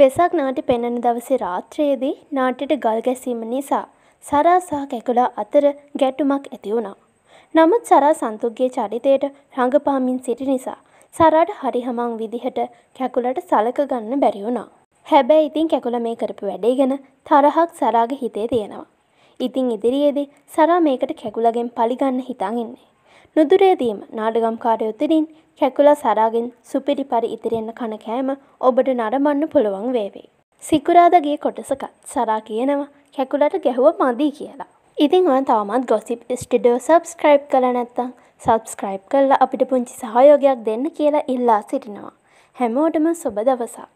වෙසක් නාට්‍ය පෙන්වන දවසේ රාත්‍රියේදී නාට්‍යට ගල් ගැසීම නිසා සරා සහ කැකුලා අතර ගැටුමක් ඇති වුණා. නමුත් සරා සන්තුක්ගේ චරිතයට රඟපාමින් සිටි නිසා සරාට හරි හමං විදිහට කැකුලට සලක ගන්න බැරි වුණා. හැබැයි ඉතින් කැකුල මේ කරපු වැඩේ ගැන තරහක් සරාගේ හිතේ තියෙනවා. ඉතින් ඉදිරියේදී සරා මේකට කැකුලගෙන් පලිගන්න හිතන් ඉන්නේ. නුදුරේදීම නාඩගම්කාරයොතරින් කැකුල සරාගෙන් සුපිරි පරි ඉතිරෙන්න කන කෑම ඔබට නරමන්න පුළුවන් වේවේ. සිකුරාදගේ කොටසකත් සරා කියනවා කැකුලට ගැහුව මදී කියලා. ඉතින් ඔය තවමත් ගොසිප් ස්ටිඩියෝ සබස්ක්‍රයිබ් කළ නැත්තං සබස්ක්‍රයිබ් කල්ලා අපිට පුංචි සහයෝගයක් දෙන්න කියලා ඉල්ලා සිටිනවා. හැමෝටම සුබ දවසා.